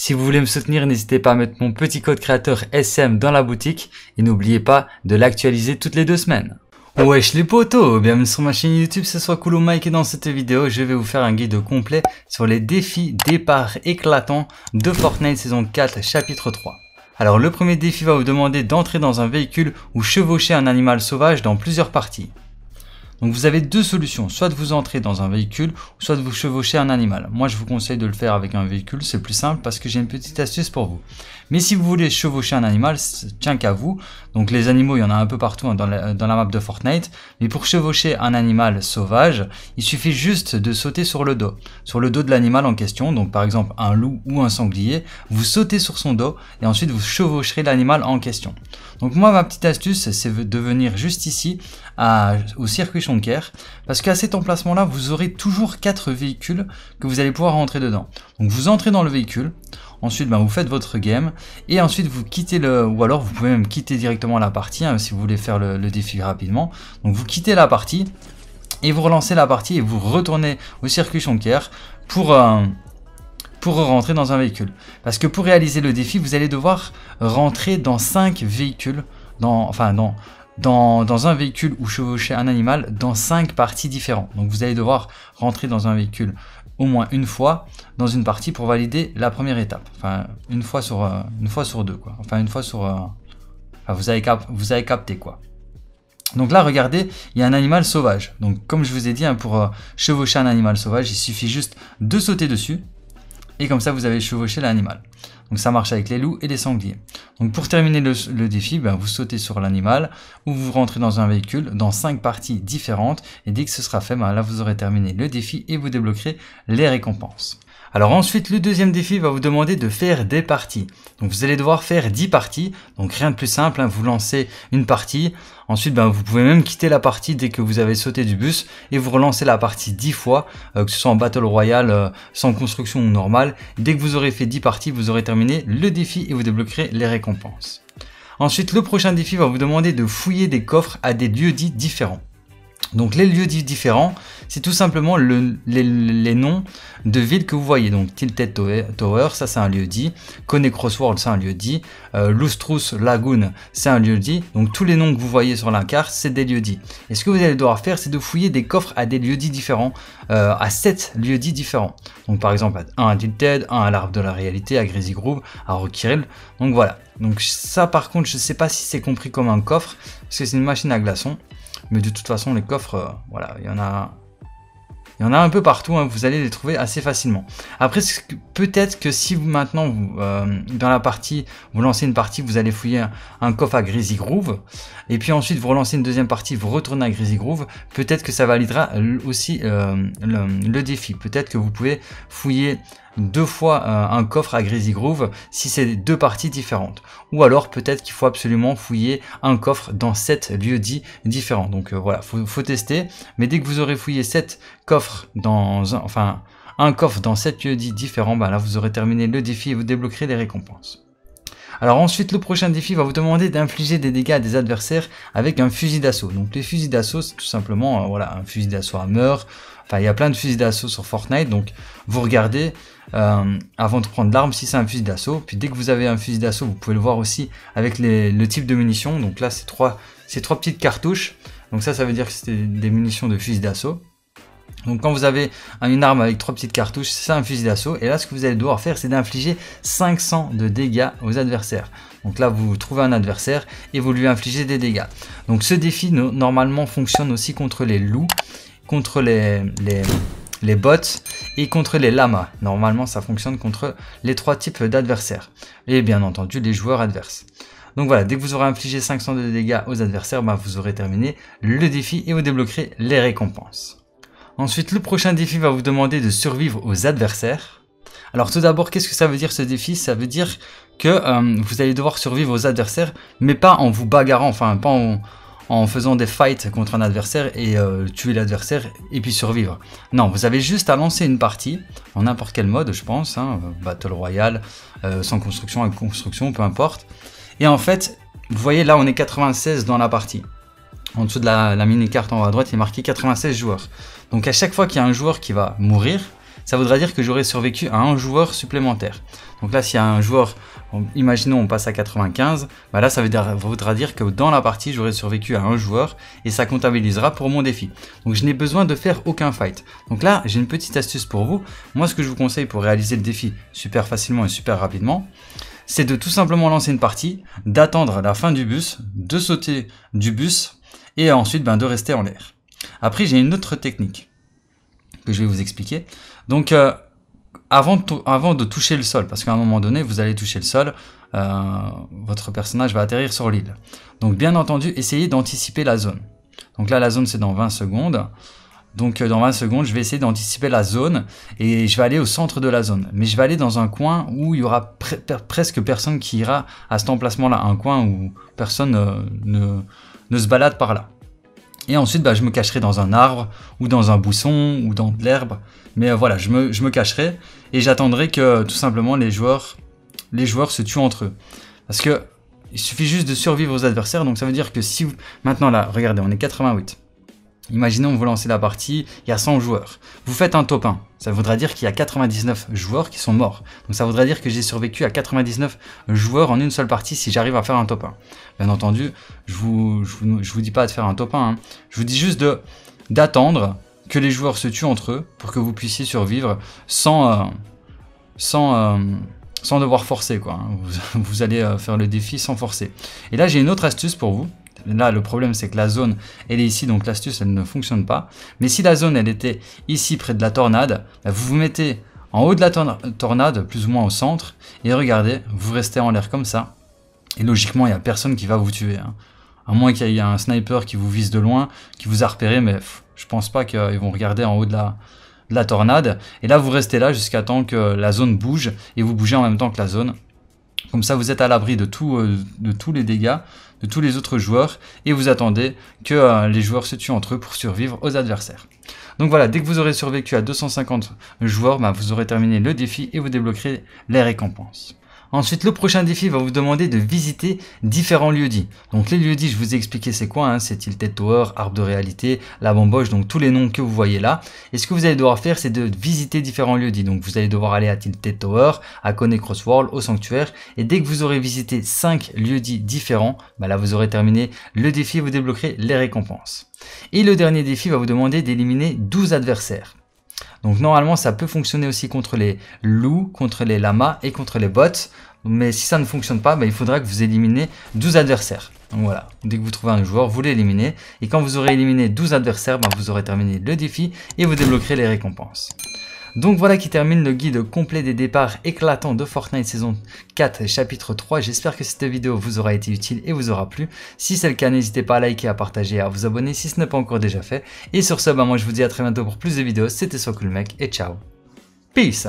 Si vous voulez me soutenir, n'hésitez pas à mettre mon petit code créateur SM dans la boutique et n'oubliez pas de l'actualiser toutes les deux semaines. Wesh les potos, bienvenue sur ma chaîne YouTube, ce soit Coolo Mike et dans cette vidéo je vais vous faire un guide complet sur les défis départ éclatants de Fortnite saison 4 chapitre 3. Alors le premier défi va vous demander d'entrer dans un véhicule ou chevaucher un animal sauvage dans plusieurs parties. Donc vous avez deux solutions, soit de vous entrer dans un véhicule, soit de vous chevaucher un animal. Moi je vous conseille de le faire avec un véhicule, c'est plus simple parce que j'ai une petite astuce pour vous. Mais si vous voulez chevaucher un animal, tiens qu'à vous. Donc les animaux, il y en a un peu partout hein, dans la, map de Fortnite. Mais pour chevaucher un animal sauvage, il suffit juste de sauter sur le dos. Sur le dos de l'animal en question, donc par exemple un loup ou un sanglier, vous sautez sur son dos et ensuite vous chevaucherez l'animal en question. Donc moi ma petite astuce, c'est de venir juste ici au circuit parce qu'à cet emplacement-là, vous aurez toujours quatre véhicules que vous allez pouvoir rentrer dedans. Donc vous entrez dans le véhicule, ensuite ben, vous faites votre game, et ensuite vous quittez le... ou alors vous pouvez même quitter directement la partie, hein, si vous voulez faire le, défi rapidement. Donc vous quittez la partie, et vous relancez la partie, et vous retournez au circuit Shonker pour... Euh, pour rentrer dans un véhicule. Parce que pour réaliser le défi, vous allez devoir rentrer dans cinq véhicules dans, enfin dans dans, un véhicule ou chevaucher un animal dans cinq parties différentes. Donc vous allez devoir rentrer dans un véhicule au moins une fois dans une partie pour valider la première étape. Enfin, une fois sur, euh, une fois sur deux, Enfin, une fois sur... Euh, vous avez, vous avez capté, quoi. Donc là, regardez, il y a un animal sauvage. Donc comme je vous ai dit, hein, pour euh, chevaucher un animal sauvage, il suffit juste de sauter dessus et comme ça vous avez chevauché l'animal. Donc ça marche avec les loups et les sangliers. Donc pour terminer le, défi, ben vous sautez sur l'animal ou vous rentrez dans un véhicule dans cinq parties différentes et dès que ce sera fait, ben là vous aurez terminé le défi et vous débloquerez les récompenses. Alors ensuite, le deuxième défi va vous demander de faire des parties. Donc vous allez devoir faire 10 parties, donc rien de plus simple, hein, vous lancez une partie, ensuite ben, vous pouvez même quitter la partie dès que vous avez sauté du bus et vous relancez la partie 10 fois, euh, que ce soit en Battle Royale, euh, sans construction ou normale. Dès que vous aurez fait 10 parties, vous aurez terminé le défi et vous débloquerez les récompenses. Ensuite, le prochain défi va vous demander de fouiller des coffres à des lieux dits différents. Donc les lieux différents, c'est tout simplement les, noms de villes que vous voyez. Donc Tilted Tower, ça c'est un lieu dit. Coney Crossworld, c'est un lieu dit. Euh, Lustrous Lagoon, c'est un lieu dit. Donc tous les noms que vous voyez sur la carte, c'est des lieux dits. Et ce que vous allez devoir faire, c'est de fouiller des coffres à des lieux dits différents, euh, à 7 lieux dits différents. Donc par exemple, un à Tilted, un à l'Arbre de la Réalité, à Greasy à Rocky Donc voilà. Donc ça par contre, je ne sais pas si c'est compris comme un coffre, parce que c'est une machine à glaçons. Mais de toute façon, les coffres, euh, voilà, il y en a. Il y en a un peu partout, hein, vous allez les trouver assez facilement. Après, peut-être que si vous, maintenant, euh, dans la partie, vous lancez une partie, vous allez fouiller un, coffre à Greasy Groove, et puis ensuite vous relancez une deuxième partie, vous retournez à Greasy Groove, peut-être que ça validera aussi euh, le, défi. Peut-être que vous pouvez fouiller deux fois euh, un coffre à Greasy Groove si c'est deux parties différentes. Ou alors peut-être qu'il faut absolument fouiller un coffre dans sept lieux dits différents. Donc euh, voilà, faut, faut tester. Mais dès que vous aurez fouillé sept coffres dans un, enfin un coffre dans sept lieux dits différents, bah là vous aurez terminé le défi et vous débloquerez les récompenses. Alors ensuite, le prochain défi va vous demander d'infliger des dégâts à des adversaires avec un fusil d'assaut. Donc les fusils d'assaut, c'est tout simplement euh, voilà, un fusil d'assaut à meurtre. Enfin, il y a plein de fusils d'assaut sur Fortnite, donc vous regardez euh, avant de prendre l'arme si c'est un fusil d'assaut. Puis dès que vous avez un fusil d'assaut, vous pouvez le voir aussi avec le type de munitions. Donc là, c'est trois, trois petites cartouches. Donc ça, ça veut dire que c'est des munitions de fusil d'assaut. Donc quand vous avez une arme avec trois petites cartouches, c'est un fusil d'assaut. Et là, ce que vous allez devoir faire, c'est d'infliger 500 de dégâts aux adversaires. Donc là, vous trouvez un adversaire et vous lui infligez des dégâts. Donc ce défi, normalement, fonctionne aussi contre les loups, contre les, les, les bots et contre les lamas. Normalement, ça fonctionne contre les trois types d'adversaires. Et bien entendu, les joueurs adverses. Donc voilà, dès que vous aurez infligé 500 de dégâts aux adversaires, bah, vous aurez terminé le défi et vous débloquerez les récompenses. Ensuite, le prochain défi va vous demander de survivre aux adversaires. Alors tout d'abord, qu'est-ce que ça veut dire ce défi Ça veut dire que euh, vous allez devoir survivre aux adversaires, mais pas en vous bagarrant, enfin pas en, faisant des fights contre un adversaire et euh, tuer l'adversaire et puis survivre. Non, vous avez juste à lancer une partie, en n'importe quel mode je pense, hein, Battle Royale, euh, sans construction, avec construction, peu importe. Et en fait, vous voyez là on est 96 dans la partie en dessous de la, mini-carte en haut à droite, il est marqué 96 joueurs. Donc à chaque fois qu'il y a un joueur qui va mourir, ça voudra dire que j'aurai survécu à un joueur supplémentaire. Donc là, s'il y a un joueur, imaginons on passe à 95, bah là ça voudra dire que dans la partie, j'aurai survécu à un joueur et ça comptabilisera pour mon défi. Donc je n'ai besoin de faire aucun fight. Donc là, j'ai une petite astuce pour vous. Moi, ce que je vous conseille pour réaliser le défi super facilement et super rapidement, c'est de tout simplement lancer une partie, d'attendre la fin du bus, de sauter du bus et ensuite ben, de rester en l'air. Après, j'ai une autre technique que je vais vous expliquer. Donc, euh, avant, de avant de toucher le sol, parce qu'à un moment donné, vous allez toucher le sol, euh, votre personnage va atterrir sur l'île. Donc, bien entendu, essayez d'anticiper la zone. Donc là, la zone, c'est dans 20 secondes. Donc euh, dans 20 secondes, je vais essayer d'anticiper la zone et je vais aller au centre de la zone. Mais je vais aller dans un coin où il y aura presque personne qui ira à cet emplacement-là. Un coin où personne ne, ne se balade par là. Et ensuite, bah, je me cacherai dans un arbre, ou dans un bousson, ou dans de l'herbe. Mais euh, voilà, je me, je me, cacherai et j'attendrai que tout simplement les joueurs, les joueurs se tuent entre eux. Parce que il suffit juste de survivre aux adversaires. Donc ça veut dire que si Maintenant là, regardez, on est 88. Imaginons, vous lancez la partie, il y a 100 joueurs. Vous faites un top 1. Ça voudra dire qu'il y a 99 joueurs qui sont morts. Donc ça voudra dire que j'ai survécu à 99 joueurs en une seule partie si j'arrive à faire un top 1. Bien entendu, je vous, je vous, dis pas de faire un top 1. Hein. Je vous dis juste d'attendre que les joueurs se tuent entre eux pour que vous puissiez survivre sans, euh, sans, euh, sans devoir forcer. Quoi. Hein. Vous, vous allez euh, faire le défi sans forcer. Et là, j'ai une autre astuce pour vous Là, le problème, c'est que la zone, elle est ici, donc l'astuce, elle ne fonctionne pas. Mais si la zone, elle était ici, près de la tornade, bah, vous vous mettez en haut de la tornade, plus ou moins au centre, et regardez, vous restez en l'air comme ça. Et logiquement, il n'y a personne qui va vous tuer. Hein. À moins qu'il y ait un sniper qui vous vise de loin, qui vous a repéré, mais je pense pas qu'ils vont regarder en haut de la tornade. Et là, vous restez là jusqu'à temps que la zone bouge, et vous bougez en même temps que la zone. Comme ça, vous êtes à l'abri euh, de, tous les dégâts de tous les autres joueurs et vous attendez que euh, les joueurs se tuent entre eux pour survivre aux adversaires. Donc voilà, dès que vous aurez survécu à 250 joueurs, bah, vous aurez terminé le défi et vous débloquerez les récompenses. Ensuite, le prochain défi va vous demander de visiter différents lieux-dits. Donc les lieux-dits, je vous ai expliqué c'est quoi, hein, c'est Tilted Tower, Arbre de Réalité, La Bamboche, donc tous les noms que vous voyez là. Et ce que vous allez devoir faire, c'est de visiter différents lieux-dits. Donc vous allez devoir aller à Tilted Tower, à Coney Cross World, au Sanctuaire. Et dès que vous aurez visité 5 lieux-dits différents, bah là vous aurez terminé le défi et vous débloquerez les récompenses. Et le dernier défi va vous demander d'éliminer 12 adversaires. Donc normalement, ça peut fonctionner aussi contre les loups, contre les lamas et contre les bots. Mais si ça ne fonctionne pas, bah, il faudra que vous éliminez 12 adversaires. Donc voilà, dès que vous trouvez un joueur, vous l'éliminez. Et quand vous aurez éliminé 12 adversaires, bah, vous aurez terminé le défi et vous débloquerez les récompenses. Donc voilà qui termine le guide complet des départs éclatants de Fortnite saison 4 chapitre 3. J'espère que cette vidéo vous aura été utile et vous aura plu. Si c'est le cas, n'hésitez pas à liker, à partager, à vous abonner si ce n'est pas encore déjà fait. Et sur ce, bah, moi je vous dis à très bientôt pour plus de vidéos. C'était Soit et ciao. Peace